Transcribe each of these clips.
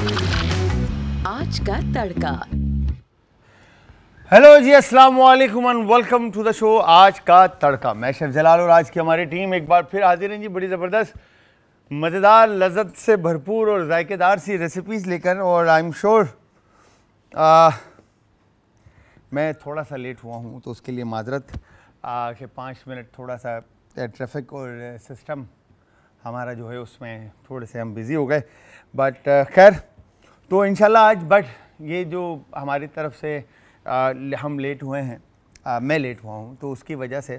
आज का तड़का हेलो जी अस्सलाम वालेकुम and welcome to the show आज का तड़का मैं शेफ जलाल और आज की हमारी टीम एक बार फिर हाजिर हैं जी बड़ी ज़बरदस्त मज़ेदार लजत से भरपूर और जायकेदार सी रेसिपीज़ लेकर और आई एम श्योर मैं थोड़ा सा लेट हुआ हूँ तो उसके लिए माजरत के पाँच मिनट थोड़ा सा ट्रैफिक और सिस्टम हमारा जो है उसमें थोड़े से हम बिज़ी हो गए बट खैर तो इन आज बट ये जो हमारी तरफ से आ, हम लेट हुए हैं आ, मैं लेट हुआ हूँ तो उसकी वजह से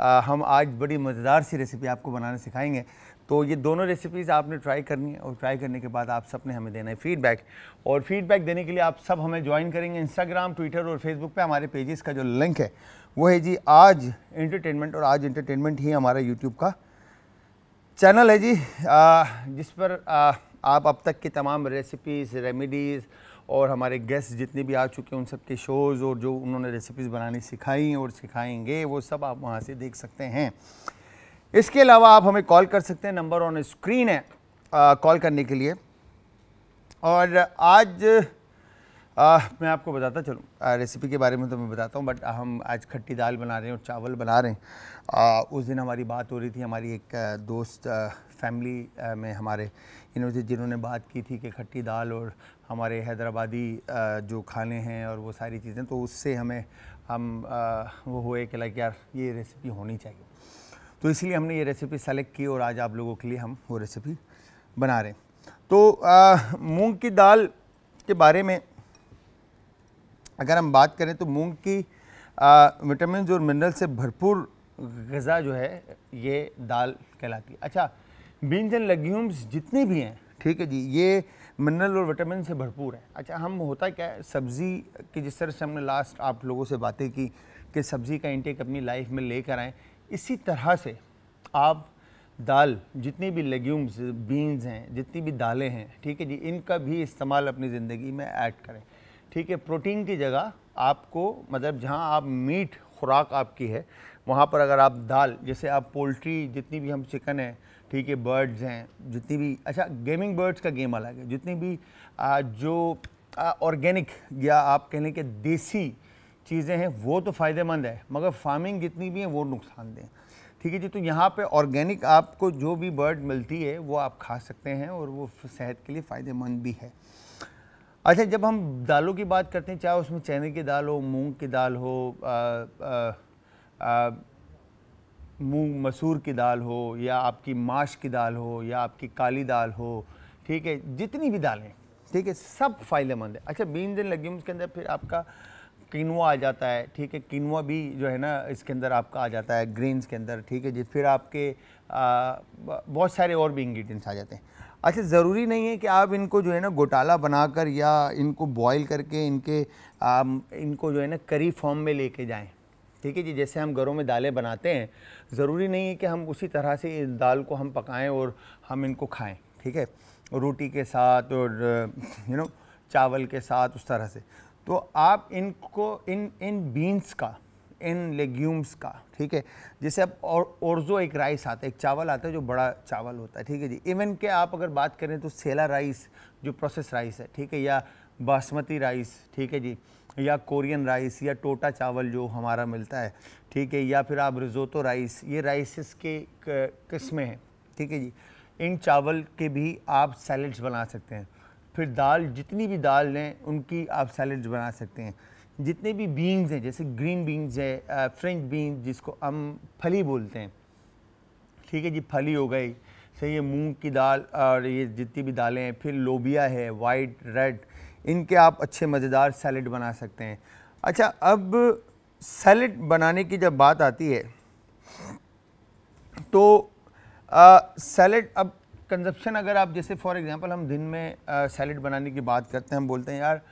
आ, हम आज बड़ी मज़ेदार सी रेसिपी आपको बनाना सिखाएंगे तो ये दोनों रेसिपीज़ आपने ट्राई करनी है और ट्राई करने के बाद आप सब ने हमें देना है फीडबैक और फीडबैक देने के लिए आप सब हमें ज्वाइन करेंगे इंस्टाग्राम ट्विटर और फेसबुक पे हमारे पेजेस का जो लिंक है वो है जी आज इंटरटेनमेंट और आज इंटरटेनमेंट ही हमारा यूट्यूब का चैनल है जी आ, जिस पर आ, आप अब तक की तमाम रेसिपीज़ रेमिडीज़ और हमारे गेस्ट जितने भी आ चुके हैं उन सब के शोज़ और जो उन्होंने रेसिपीज़ बनानी सिखाई और सिखाएंगे वो सब आप वहाँ से देख सकते हैं इसके अलावा आप हमें कॉल कर सकते हैं नंबर ऑन स्क्रीन है कॉल करने के लिए और आज आ, मैं आपको बताता चलूँ रेसिपी के बारे में तो मैं बताता हूँ बट हम आज खट्टी दाल बना रहे हैं और चावल बना रहे हैं आ, उस दिन हमारी बात हो रही थी हमारी एक दोस्त आ, फैमिली में हमारे इन्होंने जिन्होंने बात की थी कि खट्टी दाल और हमारे हैदराबादी जो खाने हैं और वो सारी चीज़ें तो उससे हमें हम वो हुए कि लाइक यार ये रेसिपी होनी चाहिए तो इसलिए हमने ये रेसिपी सेलेक्ट की और आज आप लोगों के लिए हम वो रेसिपी बना रहे हैं तो मूँग की दाल के बारे में अगर हम बात करें तो मूंग की विटामिन और मिनरल से भरपूर गज़ा जो है ये दाल कहलाती है अच्छा बीन्स एंड लग्यूम्स जितने भी हैं ठीक है जी ये मिनरल और विटामिन से भरपूर है अच्छा हम होता क्या है सब्ज़ी की जिस तरह से हमने लास्ट आप लोगों से बातें की कि सब्ज़ी का इंटेक अपनी लाइफ में लेकर आएँ इसी तरह से आप दाल जितनी भी लेग्यूम्स बीन्स हैं जितनी भी दालें हैं ठीक है जी इनका भी इस्तेमाल अपनी ज़िंदगी में ऐड करें ठीक है प्रोटीन की जगह आपको मतलब जहाँ आप मीट खुराक आपकी है वहाँ पर अगर आप दाल जैसे आप पोल्ट्री जितनी भी हम चिकन है ठीक है बर्ड्स हैं जितनी भी अच्छा गेमिंग बर्ड्स का गेम अलग है जितनी भी आ, जो ऑर्गेनिक या आप कह लें कि देसी चीज़ें हैं वो तो फ़ायदेमंद है मगर फार्मिंग जितनी भी है वो नुकसान दें ठीक है जी तो यहाँ पे ऑर्गेनिक आपको जो भी बर्ड मिलती है वो आप खा सकते हैं और वो सेहत के लिए फ़ायदेमंद भी है अच्छा जब हम दालों की बात करते हैं चाहे उसमें चने की दाल हो मूंग की दाल हो मूंग मसूर की दाल हो या आपकी माश की दाल हो या आपकी काली दाल हो ठीक है जितनी भी दालें ठीक है सब फ़ायदेमंद है अच्छा बीन दिन लगी उसके अंदर फिर आपका किनवा आ जाता है ठीक है किनवा भी जो है ना इसके अंदर आपका आ जाता है ग्रीनस के अंदर ठीक है जिस फिर आपके आ, बहुत सारे और भी इंग्रेडिएंट्स आ जाते हैं अच्छा ज़रूरी नहीं है कि आप इनको जो है ना घोटाला बनाकर या इनको बॉईल करके इनके आ, इनको जो है ना करी फॉर्म में लेके जाएं ठीक है जी जैसे हम घरों में दालें बनाते हैं ज़रूरी नहीं है कि हम उसी तरह से इस दाल को हम पकाएं और हम इनको खाएं ठीक है रोटी के साथ और यू नो चावल के साथ उस तरह से तो आप इनको इन इन बीन्स का इन लेग्यूम्स का ठीक है जैसे अब और औरजो एक राइस आता है एक चावल आता है जो बड़ा चावल होता है ठीक है जी इवन के आप अगर बात करें तो सेला राइस जो प्रोसेस राइस है ठीक है या बासमती राइस ठीक है जी या कोरियन राइस या टोटा चावल जो हमारा मिलता है ठीक है या फिर आप रिजोतो राइस ये राइसेस के किस्में हैं ठीक है जी इन चावल के भी आप सैलड्स बना सकते हैं फिर दाल जितनी भी दाल लें उनकी आप सैलड्स बना सकते हैं जितने भी बीन्स हैं जैसे ग्रीन बीन्स है फ्रेंच बीन्स जिसको हम फली बोलते हैं ठीक है जी फली हो गई सही है मूंग की दाल और ये जितनी भी दालें हैं फिर लोबिया है वाइट रेड इनके आप अच्छे मज़ेदार सैलड बना सकते हैं अच्छा अब सैलड बनाने की जब बात आती है तो सैलड अब कंजप्शन अगर आप जैसे फॉर एग्जांपल हम दिन में सैलड बनाने की बात करते हैं हम बोलते हैं यार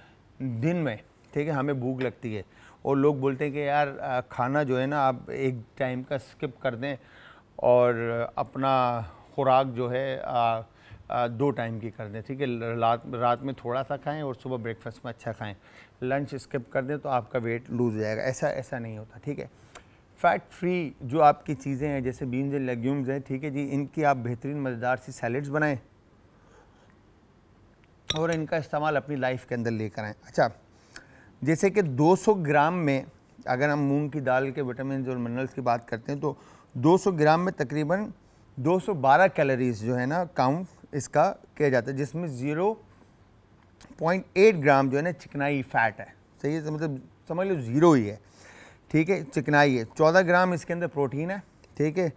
दिन में ठीक है हमें भूख लगती है और लोग बोलते हैं कि यार खाना जो है ना आप एक टाइम का स्किप कर दें और अपना खुराक जो है आ, आ, दो टाइम की कर दें ठीक है रात रात में थोड़ा सा खाएं और सुबह ब्रेकफास्ट में अच्छा खाएं लंच स्किप कर दें तो आपका वेट लूज हो जाएगा ऐसा ऐसा नहीं होता ठीक है फ़ैट फ्री जो आपकी चीज़ें हैं जैसे बीन्स एंड लेग्यूम्स हैं ठीक है जी इनकी आप बेहतरीन मज़ेदार सी सैलड्स बनाएं और इनका इस्तेमाल अपनी लाइफ के अंदर लेकर आएँ अच्छा जैसे कि 200 ग्राम में अगर हम मूंग की दाल के विटामिन और मिनरल्स की बात करते हैं तो 200 ग्राम में तकरीबन 212 कैलोरीज जो है ना काउंट इसका किया जाता है जिसमें 0.8 ग्राम जो है ना चिकनाई फैट है सही है मतलब समझ लो ज़ीरो ही है ठीक है चिकनाई है चौदह ग्राम इसके अंदर प्रोटीन है ठीक है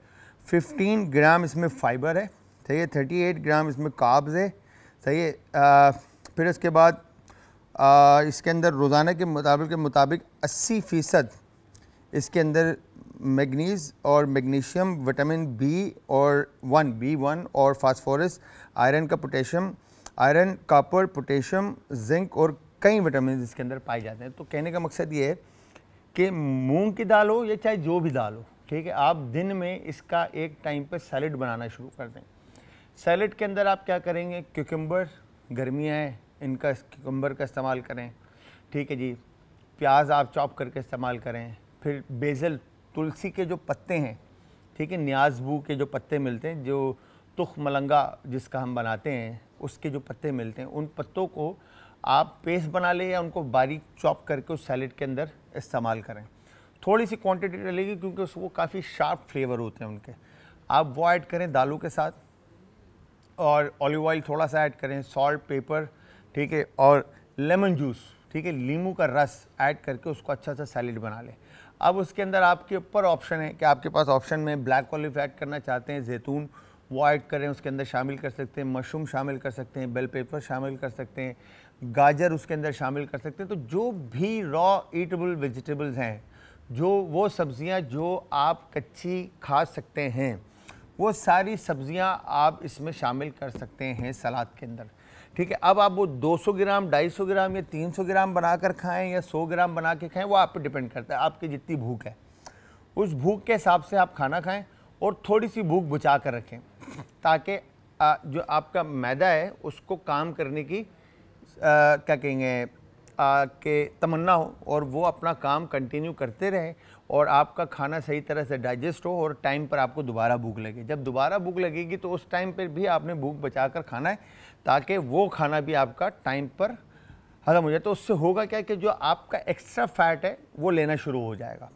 फिफ्टीन ग्राम इसमें फाइबर है सही है थर्टी ग्राम इसमें काब्ज़ है सही है आ, फिर उसके बाद आ, इसके अंदर रोज़ाना के मुताबिक के मुताबिक अस्सी फ़ीसद इसके अंदर मैगनीज़ और मैग्नीशियम विटामिन बी और वन बी वन और फास्फोरस आयरन का potassium iron copper potassium zinc और कई विटामिन इसके अंदर पाए जाते हैं तो कहने का मकसद ये है कि मूंग की दाल हो या चाहे जो भी दाल हो ठीक है आप दिन में इसका एक टाइम पर सैलड बनाना शुरू कर दें सैलड के अंदर आप क्या करेंगे क्यूकम्बर गर्मियाँ हैं इनका कुम्बर का इस्तेमाल करें ठीक है जी प्याज आप चॉप करके इस्तेमाल करें फिर बेज़ल तुलसी के जो पत्ते हैं ठीक है न्याजबू के जो पत्ते मिलते हैं जो तुख मलंगा जिसका हम बनाते हैं उसके जो पत्ते मिलते हैं उन पत्तों को आप पेस्ट बना लें या उनको बारीक चॉप करके उस सैलड के अंदर इस्तेमाल करें थोड़ी सी क्वांटिटी डलेगी क्योंकि उसको काफ़ी शार्प फ्लेवर होते हैं उनके आप वो ऐड करें दालों के साथ और ऑलिव ऑयल थोड़ा सा ऐड करें सॉल्ट पेपर ठीक है और लेमन जूस ठीक है लीमू का रस ऐड करके उसको अच्छा सा सैलड बना लें अब उसके अंदर आपके ऊपर ऑप्शन है कि आपके पास ऑप्शन में ब्लैक ऑलिव ऐड करना चाहते हैं जैतून वो ऐड करें उसके अंदर शामिल कर सकते हैं मशरूम शामिल कर सकते हैं बेल पेपर शामिल कर सकते हैं गाजर उसके अंदर शामिल कर सकते हैं तो जो भी रॉ ईटेबल वेजिटेबल्स हैं जो वो सब्ज़ियाँ जो आप कच्ची खा सकते हैं वो सारी सब्ज़ियाँ आप इसमें शामिल कर सकते हैं सलाद के अंदर ठीक है अब आप वो 200 ग्राम 250 ग्राम या 300 ग्राम बनाकर खाएं या 100 ग्राम बना के खाएं वो आप पे डिपेंड करता है आपकी जितनी भूख है उस भूख के हिसाब से आप खाना खाएं और थोड़ी सी भूख बचा कर रखें ताकि जो आपका मैदा है उसको काम करने की आ, क्या कहेंगे के तमन्ना हो और वो अपना काम कंटिन्यू करते रहे और आपका खाना सही तरह से डाइजेस्ट हो और टाइम पर आपको दोबारा भूख लगे जब दोबारा भूख लगेगी तो उस टाइम पर भी आपने भूख बचा कर खाना है ताकि वो खाना भी आपका टाइम पर हजम हो जाए तो उससे होगा क्या कि जो आपका एक्स्ट्रा फैट है वो लेना शुरू हो जाएगा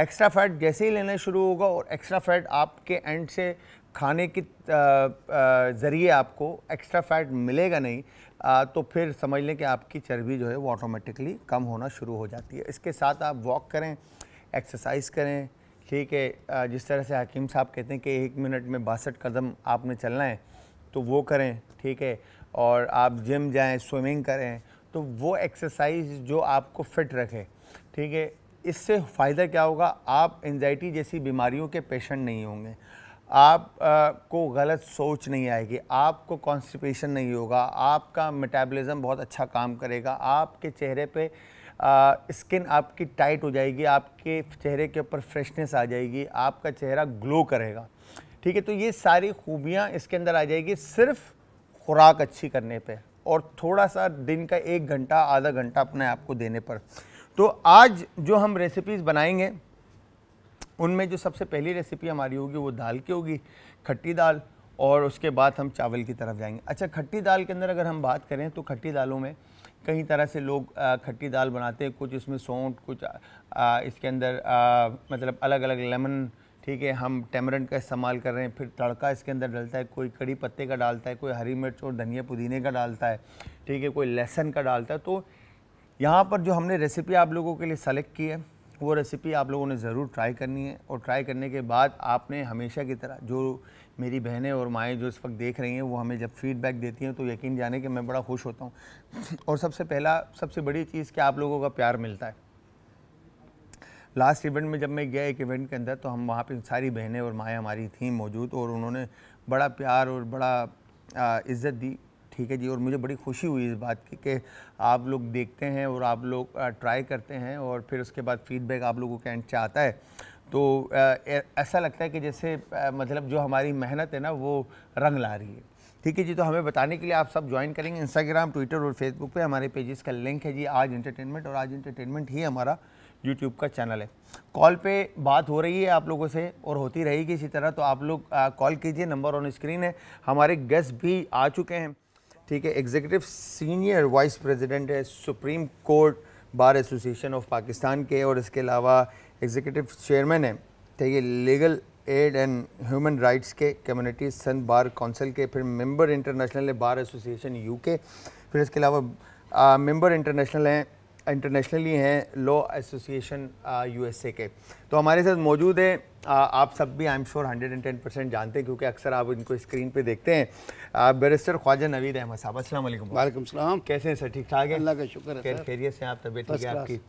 एक्स्ट्रा फैट जैसे ही लेना शुरू होगा और एक्स्ट्रा फैट आपके एंड से खाने के ज़रिए आपको एक्स्ट्रा फैट मिलेगा नहीं आ, तो फिर समझ लें कि आपकी चर्बी जो है वो ऑटोमेटिकली कम होना शुरू हो जाती है इसके साथ आप वॉक करें एक्सरसाइज करें ठीक है जिस तरह से हकीम साहब कहते हैं कि एक मिनट में बासठ कदम आपने चलना है तो वो करें ठीक है और आप जिम जाएं स्विमिंग करें तो वो एक्सरसाइज जो आपको फिट रखे ठीक है इससे फ़ायदा क्या होगा आप एनजाइटी जैसी बीमारियों के पेशेंट नहीं होंगे आप आ, को गलत सोच नहीं आएगी आपको कॉन्स्टिपेशन नहीं होगा आपका मेटाबॉलिज्म बहुत अच्छा काम करेगा आपके चेहरे पे स्किन आपकी टाइट हो जाएगी आपके चेहरे के ऊपर फ्रेशनेस आ जाएगी आपका चेहरा ग्लो करेगा ठीक है तो ये सारी खूबियाँ इसके अंदर आ जाएगी सिर्फ खुराक अच्छी करने पर और थोड़ा सा दिन का एक घंटा आधा घंटा अपने आप को देने पर तो आज जो हम रेसिपीज़ बनाएंगे उनमें जो सबसे पहली रेसिपी हमारी होगी वो दाल की होगी खट्टी दाल और उसके बाद हम चावल की तरफ जाएंगे अच्छा खट्टी दाल के अंदर अगर हम बात करें तो खट्टी दालों में कई तरह से लोग खट्टी दाल बनाते हैं कुछ इसमें सौंठ कुछ आ, इसके अंदर आ, मतलब अलग अलग लेमन ठीक है हम टेमरन का इस्तेमाल कर रहे हैं फिर तड़का इसके अंदर डलता है कोई कड़ी पत्ते का डालता है कोई हरी मिर्च और धनिया पुदीने का डालता है ठीक है कोई लहसन का डालता है तो यहाँ पर जो हमने रेसिपी आप लोगों के लिए सेलेक्ट की है वो रेसिपी आप लोगों ने ज़रूर ट्राई करनी है और ट्राई करने के बाद आपने हमेशा की तरह जो मेरी बहनें और माएँ जो इस वक्त देख रही हैं वो हमें जब फीडबैक देती हैं तो यकीन जाने कि मैं बड़ा खुश होता हूँ और सबसे पहला सबसे बड़ी चीज़ कि आप लोगों का प्यार मिलता है लास्ट इवेंट में जब मैं गया एक इवेंट के अंदर तो हम वहाँ पर सारी बहनें और माएँ हमारी थीं मौजूद और उन्होंने बड़ा प्यार और बड़ा इज़्ज़त दी ठीक है जी और मुझे बड़ी खुशी हुई इस बात की कि आप लोग देखते हैं और आप लोग ट्राई करते हैं और फिर उसके बाद फीडबैक आप लोगों के एंड से आता है तो ऐसा लगता है कि जैसे मतलब जो हमारी मेहनत है ना वो रंग ला रही है ठीक है जी तो हमें बताने के लिए आप सब ज्वाइन करेंगे इंस्टाग्राम ट्विटर और फेसबुक पे हमारे पेजेस का लिंक है जी आज इंटरटेनमेंट और आज इंटरटेनमेंट ही हमारा यूट्यूब का चैनल है कॉल पे बात हो रही है आप लोगों से और होती रहेगी इसी तरह तो आप लोग कॉल कीजिए नंबर ऑन स्क्रीन है हमारे गेस्ट भी आ चुके हैं ठीक है एग्जीक्यूटिव सीनियर वाइस प्रेसिडेंट है Supreme Court bar association of Pakistan के और इसके अलावा एग्जीक्यूटिव चेयरमैन हैं थे ये legal aid and human rights के कम्युनिटी सन बार काउंसिल के फिर मेंबर इंटरनेशनल है बार एसोसिएशन यूके फिर इसके अलावा मेंबर इंटरनेशनल हैं इंटरनेशनली हैं लॉ एसोसिएशन यूएसए के तो हमारे साथ मौजूद है आ, आप सब भी I am sure hundred and ten percent जानते हैं क्योंकि अक्सर आप इनको स्क्रीन पे देखते हैं बैरिस्टर ख्वाजा नवीद अहमद साहब अस्सलाम वालेकुम वालेकुम सलाम कैसे हैं सर ठीक ठाक है अल्लाह का शुक्र है खैरियत से आप तबीयत आपकी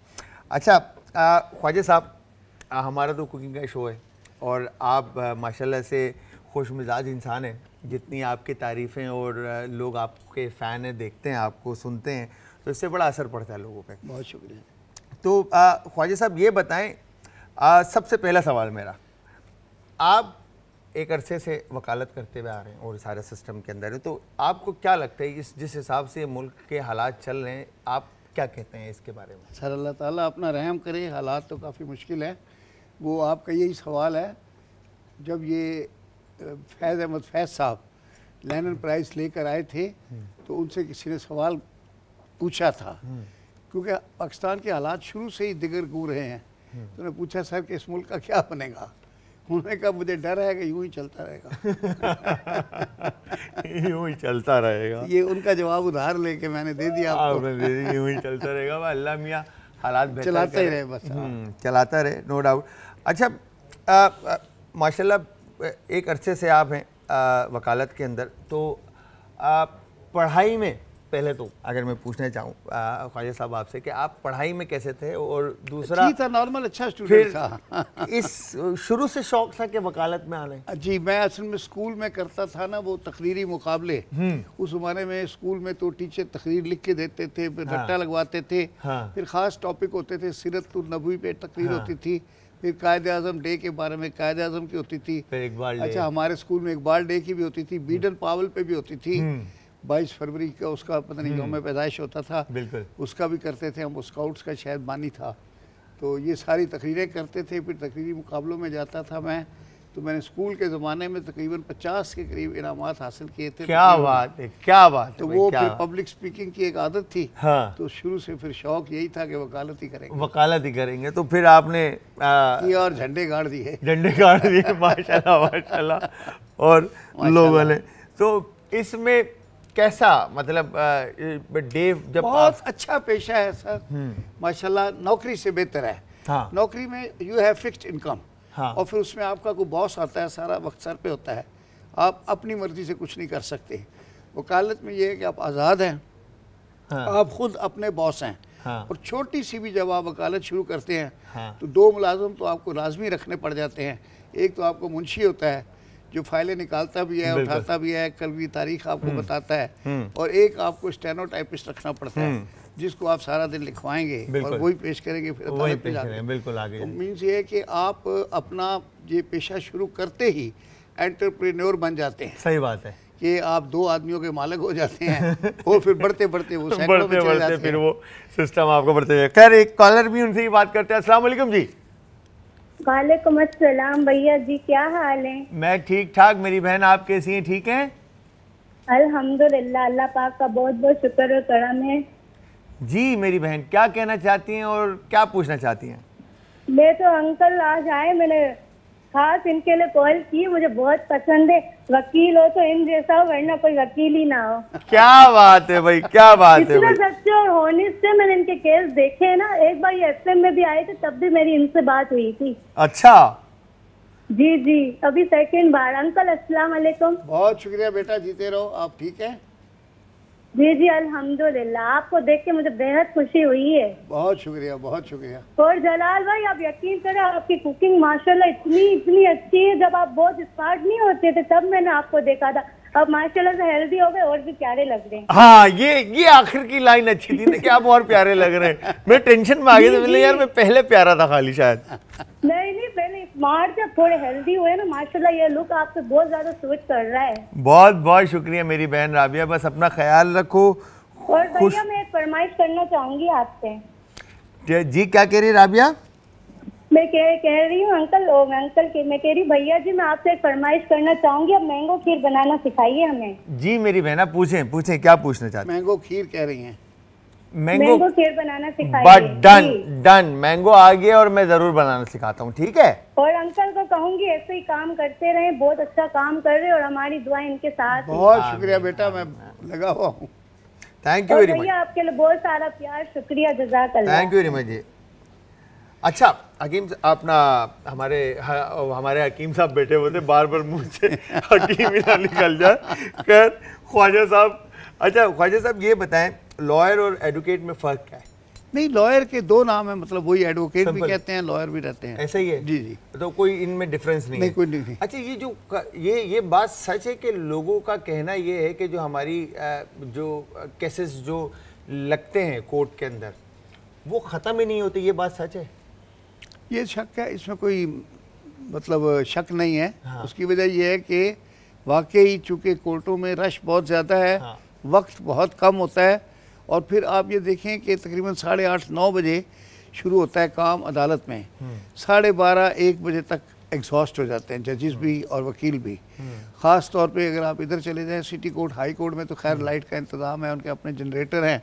अच्छा ख्वाजा साहब हमारा तो कुकिंग का शो है और आप माशाल्लाह से खुश मिजाज इंसान हैं जितनी आपकी तारीफ़ें और लोग आपके फ़ैन हैं देखते हैं आपको सुनते हैं तो इससे बड़ा असर पड़ता है लोगों पर बहुत शुक्रिया तो ख्वाजा साहब ये बताएं आ, सबसे पहला सवाल मेरा आप एक अरसे से वकालत करते हुए आ रहे हैं और सारे सिस्टम के अंदर है तो आपको क्या लगता है इस जिस हिसाब से मुल्क के हालात चल रहे हैं आप क्या कहते हैं इसके बारे में सर अल्लाह ताला अपना रहम करे हालात तो काफ़ी मुश्किल है वो आपका यही सवाल है जब ये फैज़ अहमद फैज़ साहब लेनन प्राइस लेकर आए थे हम्म। तो उनसे किसी ने सवाल पूछा था हम्म। क्योंकि पाकिस्तान के हालात शुरू से ही दिगर गू रहे हैं हम्म। तो उन्होंने पूछा सर कि इस मुल्क का क्या बनेगा उन्होंने कहा मुझे डर है कि यूं ही चलता रहेगा यूं ही चलता रहेगा ये उनका जवाब उधार लेके मैंने दे दिया आपको आपने दे दिया यूं ही चलता रहेगा अल्लाह मियाँ हालात चलाते ही रहे बस चलाता रहे नो डाउट अच्छा माशाल्लाह एक अरसे से आप हैं आ, वकालत के अंदर तो आ, पढ़ाई में पहले तो अगर मैं पूछना चाहूँ ख्वाजा साहब आपसे कि आप पढ़ाई में कैसे थे और दूसरा था नॉर्मल अच्छा स्टूडेंट था इस शुरू से शौक था कि वकालत में आने जी मैं असल में स्कूल में करता था ना वो तकरीरी मुकाबले हम्म। उस ज़माने में स्कूल में तो टीचर तकरीर लिख के देते थे फिर रट्टा हाँ। लगवाते थे हाँ। फिर ख़ास टॉपिक होते थे सीरत नबी पे तकरीर हाँ। होती थी फिर कायद अजम डे के बारे में कायद अजम की होती थी इकबाल अच्छा हमारे स्कूल में इकबाल डे की भी होती थी हम्म। बीडन पावल पे भी होती थी हम्म। बाईस फरवरी का उसका पता नहीं में हम्म। पैदाइश होता था बिल्कुल उसका भी करते थे हम स्काउट्स का शायद बानी था तो ये सारी तकरीरें करते थे फिर तकरीरी मुकाबलों में जाता था मैं तो मैंने स्कूल के ज़माने में तकरीबन पचास के करीब इनाम हासिल किए थे क्या तो बात है क्या बात तो वो फिर पब्लिक स्पीकिंग की एक आदत थी हाँ। तो शुरू से फिर शौक यही था कि वकालत ही करेंगे वकालत ही करेंगे तो फिर आपने आ, और झंडे गाड़ दिए झंडे गाड़ दिए माशाल्लाह माशाल्लाह और लोगों ने तो इसमें कैसा मतलब डेव जब बहुत अच्छा पेशा है सर हम्म। माशाल्लाह नौकरी से बेहतर है हाँ। नौकरी में यू हैव फिक्स्ड इनकम हाँ। और फिर उसमें आपका कोई बॉस आता है सारा वक्त सर पे होता है आप अपनी मर्जी से कुछ नहीं कर सकते वकालत में ये है कि आप आज़ाद हैं हाँ। आप खुद अपने बॉस हैं हाँ। और छोटी सी भी जब आप वकालत शुरू करते हैं हाँ। तो दो मुलाजम तो आपको लाजमी रखने पड़ जाते हैं एक तो आपको मुंशी होता है जो फाइलें निकालता भी है उठाता भी है कल भी तारीख आपको हम्म। बताता है हम्म। और एक आपको स्टेनोटाइपिस्ट टाइपिस्ट रखना पड़ता है हम्म। जिसको आप सारा दिन लिखवाएंगे और वही पेश करेंगे फिर वही पेश करेंगे बिल्कुल आगे तो मीन्स ये कि आप अपना ये पेशा शुरू करते ही एंटरप्रेन्योर बन जाते हैं सही बात है कि आप दो आदमियों के मालिक हो जाते हैं और फिर बढ़ते बढ़ते वो बढ़ते बढ़ते, फिर वो सिस्टम आपको बढ़ते खैर एक कॉलर भी उनसे ही बात करते हैं असल जी वालेकुम अस्सलाम भैया जी क्या हाल है मैं ठीक ठाक मेरी बहन आप कैसी हैं ठीक हैं अल्हम्दुलिल्लाह अल्लाह पाक का बहुत बहुत शुक्र और करम है जी मेरी बहन क्या कहना चाहती हैं और क्या पूछना चाहती हैं मैं तो अंकल आज आए मैंने खास इनके लिए कॉल की मुझे बहुत पसंद है वकील हो तो इन जैसा हो वरना कोई वकील ही ना हो क्या बात है भाई क्या बात है भाई। सच्चे और होनेस्ट से मैंने इनके केस देखे हैं ना एक बार एफ में भी आए थे तब भी मेरी इनसे बात हुई थी अच्छा जी जी अभी सेकेंड बार अंकल अस्सलाम वालेकुम बहुत शुक्रिया बेटा जीते रहो आप ठीक है जी जी अल्हम्दुलिल्लाह आपको देख के मुझे बेहद खुशी हुई है बहुत शुक्रिया बहुत शुक्रिया और जलाल भाई आप यकीन करें आपकी कुकिंग माशाल्लाह इतनी इतनी अच्छी है जब आप बहुत स्मार्ट नहीं होते थे तब मैंने आपको देखा था अब माशाल्लाह से हेल्दी हो गए और भी प्यारे लग रहे हैं हाँ ये ये आखिर की लाइन अच्छी थी ना कि आप और प्यारे लग रहे हैं मैं टेंशन में आ गई थी यार मैं पहले प्यारा था खाली शायद नहीं नहीं पहले स्मार्ट जब थोड़े हेल्दी हुए ना माशाल्लाह ये लुक आपसे बहुत ज्यादा सूट कर रहा है बहुत बहुत शुक्रिया मेरी बहन राबिया बस अपना ख्याल रखो और भैया मैं एक फरमाइश करना चाहूंगी आपसे जी क्या कह रही राबिया मैं कह कह रही हूँ अंकल ओ, अंकल की मैं कह रही भैया जी मैं आपसे फरमाइश करना चाहूंगी अब मैंगो खीर बनाना सिखाइए हमें जी मेरी बहना पूछे पूछे क्या पूछना चाहते मैंगो खीर कह रही है मैंगो, खीर बनाना सिखाइए बट डन डन मैंगो आ गया और मैं जरूर बनाना सिखाता हूँ ठीक है और अंकल को कहूंगी ऐसे ही काम करते रहे बहुत अच्छा काम कर रहे और हमारी दुआ इनके साथ बहुत शुक्रिया बेटा मैं लगा हुआ हूँ थैंक यू वेरी मच आपके लिए बहुत सारा प्यार शुक्रिया जजाक थैंक यू वेरी मच जी अच्छा हकीम अपना हमारे हमारे हकीम साहब बैठे हुए थे बार बार मुंह से हकीम निकल जाए खैर ख्वाजा साहब अच्छा ख्वाजा साहब ये बताएं लॉयर और एडवोकेट में फ़र्क क्या है नहीं लॉयर के दो नाम है मतलब वही एडवोकेट भी कहते हैं लॉयर भी रहते हैं ऐसा ही है जी जी तो कोई इनमें डिफरेंस नहीं, नहीं है। कोई नहीं अच्छा ये जो ये ये बात सच है कि लोगों का कहना ये है कि जो हमारी जो केसेस जो लगते हैं कोर्ट के अंदर वो ख़त्म ही नहीं होते ये बात सच है ये शक है इसमें कोई मतलब शक नहीं है हाँ। उसकी वजह यह है कि वाकई चूँकि कोर्टों में रश बहुत ज़्यादा है हाँ। वक्त बहुत कम होता है और फिर आप ये देखें कि तकरीबन साढ़े आठ नौ बजे शुरू होता है काम अदालत में हम्म। साढ़े बारह एक बजे तक एग्जॉस्ट हो जाते हैं जजेस भी और वकील भी हम्म। ख़ास तौर पे अगर आप इधर चले जाएँ सिटी कोर्ट हाई कोर्ट में तो खैर लाइट हम्म। का इंतज़ाम है उनके अपने जनरेटर हैं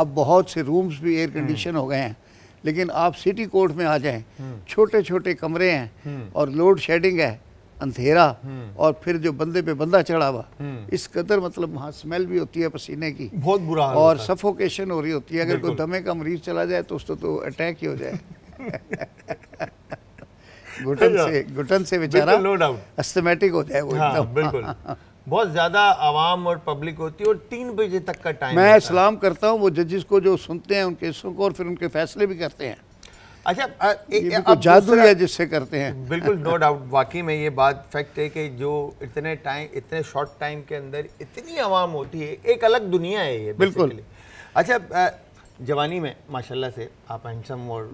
अब बहुत से रूम्स भी एयर कंडीशन हो गए हैं लेकिन आप सिटी कोर्ट में आ जाएं हम्म। छोटे छोटे कमरे हैं हम्म। और लोड शेडिंग है अंधेरा हम्म। और फिर जो बंदे पे बंदा चढ़ा हुआ इस कदर मतलब वहाँ स्मेल भी होती है पसीने की बहुत बुरा और सफोकेशन हो रही होती है अगर कोई दमे का मरीज चला जाए तो उसको तो अटैक ही हो जाए घुटन से हाँ। घुटन से बेचारा अस्थमेटिक हो जाए वो हाँ, एकदम बिल्कुल बहुत ज़्यादा आवाम और पब्लिक होती है और तीन बजे तक का टाइम मैं सलाम करता हूँ वो जजेस को जो सुनते हैं उनके केसों को और फिर उनके फैसले भी करते हैं अच्छा जादू या जिससे करते हैं बिल्कुल नो डाउट वाकई में ये बात फैक्ट है कि जो इतने टाइम इतने शॉर्ट टाइम के अंदर इतनी आवाम होती है एक अलग दुनिया है ये बिल्कुल अच्छा जवानी में माशाल्लाह से आप हैंडसम और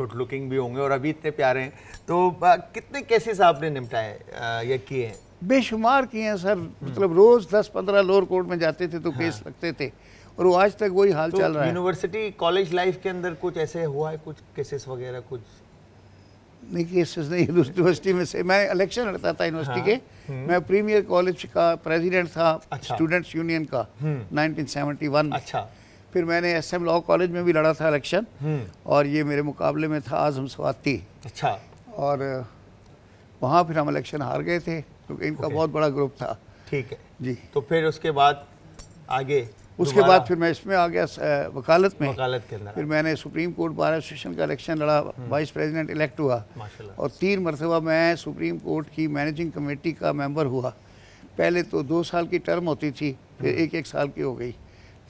गुड लुकिंग भी होंगे और अभी इतने प्यारे हैं तो कितने केसेस आपने निपटाए या किए हैं बेशुमार किए हैं सर मतलब रोज़ दस पंद्रह लोअर कोर्ट में जाते थे तो हाँ। केस लगते थे और वो आज तक वही हाल तो चल रहा है यूनिवर्सिटी कॉलेज लाइफ के अंदर कुछ ऐसे हुआ है कुछ केसेस वगैरह कुछ नहीं केसेस नहीं यूनिवर्सिटी में से मैं इलेक्शन लड़ता था यूनिवर्सिटी हाँ, के हम्म। मैं प्रीमियर कॉलेज का प्रेजिडेंट था स्टूडेंट्स अच्छा। यूनियन का नाइनटीन हम्म। अच्छा फिर मैंने एस एम लॉ कॉलेज में भी लड़ा था इलेक्शन हम्म। और ये मेरे मुकाबले में था आजम स्वाति अच्छा और वहाँ फिर हम इलेक्शन हार गए थे क्योंकि इनका बहुत बड़ा ग्रुप था ठीक है जी तो फिर उसके बाद आगे उसके बाद फिर मैं इसमें आ गया वकालत में वकालत के फिर मैंने सुप्रीम कोर्ट बार एसोसिएशन का इलेक्शन लड़ा हम्म। वाइस प्रेसिडेंट इलेक्ट हुआ और तीन मरतबा मैं सुप्रीम कोर्ट की मैनेजिंग कमेटी का मेंबर हुआ पहले तो दो साल की टर्म होती थी फिर हम्म। एक एक साल की हो गई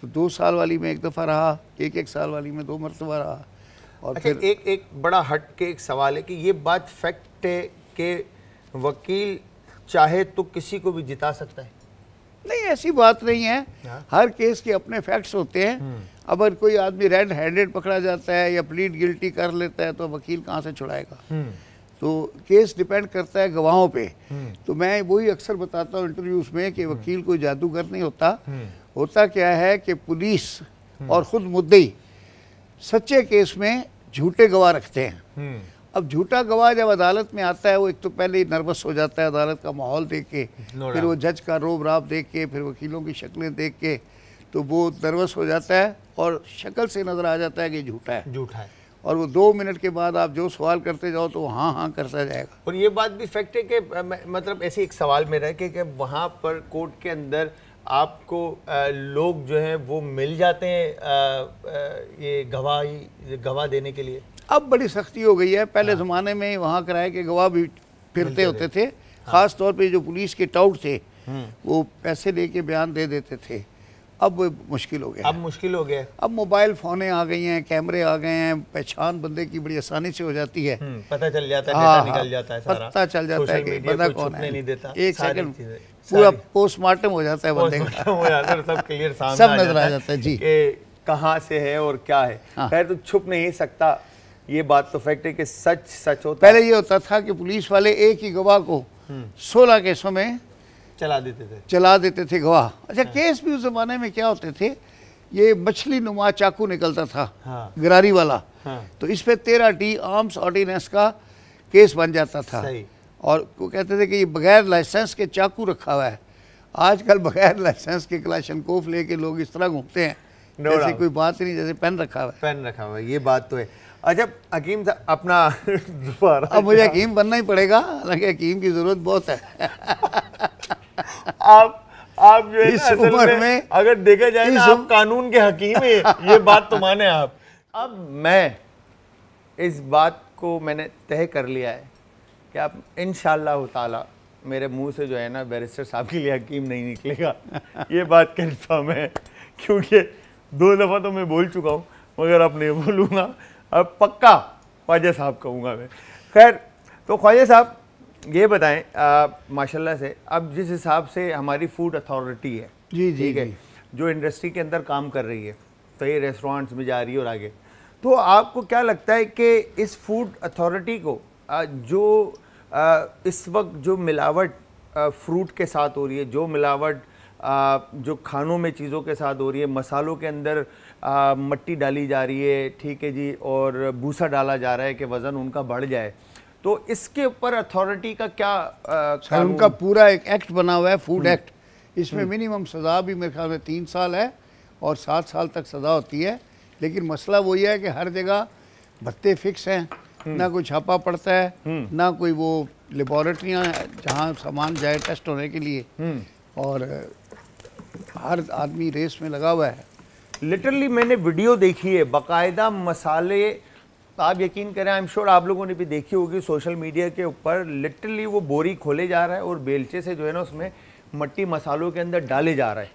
तो दो साल वाली में एक दफ़ा रहा एक एक साल वाली में दो मरतबा रहा और अच्छा, फिर एक एक बड़ा हट के एक सवाल है कि ये बात फैक्ट है कि वकील चाहे तो किसी को भी जिता सकता है नहीं ऐसी बात नहीं है या? हाँ। हर केस के अपने फैक्ट्स होते हैं हम्म। अगर कोई आदमी रेड हैंडेड पकड़ा जाता है या प्लीड गिल्टी कर लेता है तो वकील कहाँ से छुड़ाएगा हम्म। तो केस डिपेंड करता है गवाहों पे हम्म। तो मैं वही अक्सर बताता हूँ इंटरव्यूज में कि वकील कोई जादूगर नहीं होता होता क्या है कि पुलिस और ख़ुद मुद्दई सच्चे केस में झूठे गवाह रखते हैं अब झूठा गवाह जब अदालत में आता है वो एक तो पहले ही नर्वस हो जाता है अदालत का माहौल देख के no फिर वो जज का रोब राब देख के फिर वकीलों की शक्लें देख के तो वो नर्वस हो जाता है और शक्ल से नज़र आ जाता है कि झूठा है झूठा है और वो दो मिनट के बाद आप जो सवाल करते जाओ तो हाँ हाँ करता जाएगा और ये बात भी फैक्ट है कि मतलब ऐसे एक सवाल मेरा है कि, वहाँ पर कोर्ट के अंदर आपको लोग जो हैं वो मिल जाते हैं ये गवाही गवाह देने के लिए अब बड़ी सख्ती हो गई है पहले हाँ। ज़माने में वहाँ कराए के गवाह भी फिरते होते थे हाँ। ख़ास तौर पर जो पुलिस के टाउट थे हम्म। वो पैसे दे के बयान दे देते थे अब मुश्किल हो गया अब मुश्किल हो गया अब मोबाइल फोने आ गई हैं कैमरे आ गए हैं पहचान बंदे की बड़ी आसानी से हो जाती है हम्म, पता चल जाता है हाँ, निकल जाता है हाँ, सारा। पता चल जाता है कि बंदा कौन है नहीं देता एक सेकंड पूरा पोस्टमार्टम हो जाता है बंदे का सब सब नजर आ जाता है जी कहाँ से है और क्या है खैर तो छुप नहीं सकता ये बात तो फैक्ट है कि सच सच होता पहले ये होता था कि पुलिस वाले एक ही गवाह को हम्म। सोलह केसों में चला देते थे चला देते थे गवाह अच्छा हाँ। केस भी उस जमाने में क्या होते थे ये मछली नुमा चाकू निकलता था हाँ। गरारी वाला हाँ। तो इस पर तेरह टी आर्म्स ऑर्डिनेंस का केस बन जाता था और वो कहते थे कि ये बगैर लाइसेंस के चाकू रखा हुआ है आजकल बगैर लाइसेंस के कोफ लेके लोग इस तरह घूमते हैं जैसे कोई बात नहीं जैसे पेन रखा हुआ है पेन रखा हुआ है ये बात तो है अच्छा था अपना अब मुझे अकीम बनना ही पड़ेगा हालांकि अकीम की ज़रूरत बहुत है आप आप जो है उम्र में, में अगर देखा जाए ना आप कानून के हकीम है ये बात तो माने आप अब मैं इस बात को मैंने तय कर लिया है कि आप इन ताला मेरे मुंह से जो है ना बैरिस्टर साहब के लिए हकीम नहीं निकलेगा ये बात कन्फर्म है क्योंकि दो दफ़ा तो मैं बोल चुका हूँ मगर आप नहीं बोलूँगा अब पक्का ख्वाजा साहब कहूँगा मैं खैर तो ख्वाजा साहब ये बताएं माशाल्लाह से अब जिस हिसाब से हमारी फूड अथॉरिटी है जी जी ठीक है जो इंडस्ट्री के अंदर काम कर रही है तो ये रेस्टोरेंट्स में जा रही है और आगे तो आपको क्या लगता है कि इस फूड अथॉरिटी को जो इस वक्त जो मिलावट फ्रूट के साथ हो रही है जो मिलावट जो खानों में चीज़ों के साथ हो रही है मसालों के अंदर मिट्टी डाली जा रही है ठीक है जी और भूसा डाला जा रहा है कि वज़न उनका बढ़ जाए तो इसके ऊपर अथॉरिटी का क्या आ, उनका पूरा एक एक्ट बना हुआ है फूड एक्ट हम्म। इसमें मिनिमम हम्म। सज़ा भी मेरे ख्याल में तीन साल है और सात साल तक सज़ा होती है लेकिन मसला वही है कि हर जगह भत्ते फिक्स हैं हम्म। ना कोई छापा पड़ता है ना कोई वो लेबॉरेटरियाँ जहाँ सामान जाए टेस्ट होने के लिए और हर आदमी रेस में लगा हुआ है लिटरली मैंने वीडियो देखी है बाकायदा मसाले आप यकीन करें आई एम श्योर आप लोगों ने भी देखी होगी सोशल मीडिया के ऊपर लिटरली वो बोरी खोले जा रहा है और बेलचे से जो है ना उसमें मट्टी मसालों के अंदर डाले जा रहा है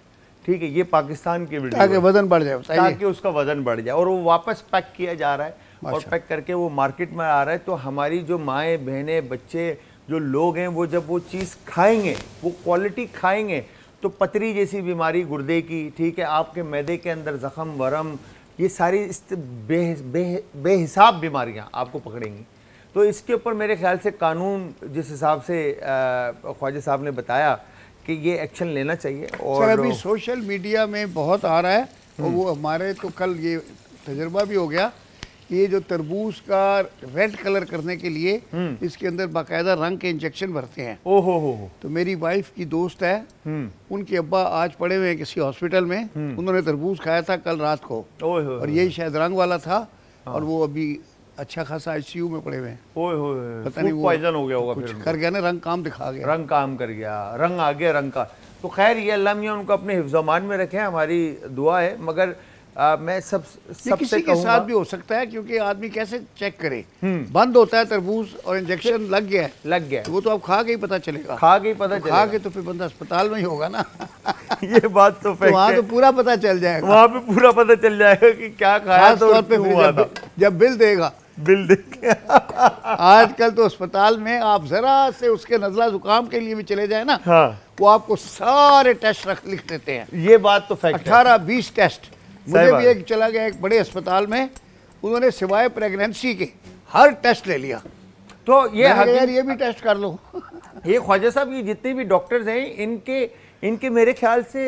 ठीक है ये पाकिस्तान की वीडियो ताकि वजन बढ़ जाए ताकि उसका वजन बढ़ जाए और वो वापस पैक किया जा रहा है और पैक करके वो मार्केट में आ रहा है तो हमारी जो माएँ बहनें बच्चे जो लोग हैं वो जब वो चीज़ खाएंगे वो क्वालिटी खाएंगे तो पतरी जैसी बीमारी गुर्दे की ठीक है आपके मैदे के अंदर ज़ख़म वरम ये सारी बे, बे, बेहिसाब बीमारियाँ आपको पकड़ेंगी तो इसके ऊपर मेरे ख्याल से कानून जिस हिसाब से ख्वाजा साहब ने बताया कि ये एक्शन लेना चाहिए और सर अभी सोशल मीडिया में बहुत आ रहा है तो वो हमारे तो कल ये तजर्बा भी हो गया ये जो तरबूज का रेड कलर करने के लिए हम्म। इसके अंदर बाकायदा रंग के इंजेक्शन भरते हैं ओहो हो हो तो मेरी वाइफ की दोस्त है हम्म। उनके अब्बा आज पड़े हुए हैं किसी हॉस्पिटल में हम्म। उन्होंने तरबूज खाया था कल रात को और यही शायद रंग वाला था हाँ। और वो अभी अच्छा खासा आईसीयू में पड़े हुए हैं ओए पता नहीं पॉइजन हो गया होगा फिर कर गया ना रंग काम दिखा गया रंग काम कर गया रंग आ गया रंग का तो खैर ये अल्लाह मियाँ उनको अपने हिफ्जमान में रखें हमारी दुआ है मगर आ, मैं सब सबसे किसी के साथ भी हो सकता है क्योंकि आदमी कैसे चेक करे हम्म। बंद होता है तरबूज और इंजेक्शन लग गया है लग गया तो वो तो आप खा के ही पता चलेगा खा के ही पता चलेगा खा के तो फिर बंदा अस्पताल में ही होगा ना ये बात तो फैक्ट तो वहाँ तो पूरा पता चल जाएगा वहाँ पे पूरा पता चल जाएगा कि क्या खाया तो पे हुआ था जब बिल देगा बिल आज आजकल तो अस्पताल में आप जरा से उसके नजला जुकाम के लिए भी चले जाए ना हाँ। वो आपको सारे टेस्ट रख लिख देते हैं ये बात तो फैक्ट अठारह बीस टेस्ट मुझे भी एक चला गया एक बड़े अस्पताल में उन्होंने सिवाय प्रेगनेंसी के हर टेस्ट ले लिया तो ये यार ये भी टेस्ट कर लो ये ख्वाजा साहब ये जितने भी डॉक्टर्स हैं इनके इनके मेरे ख्याल से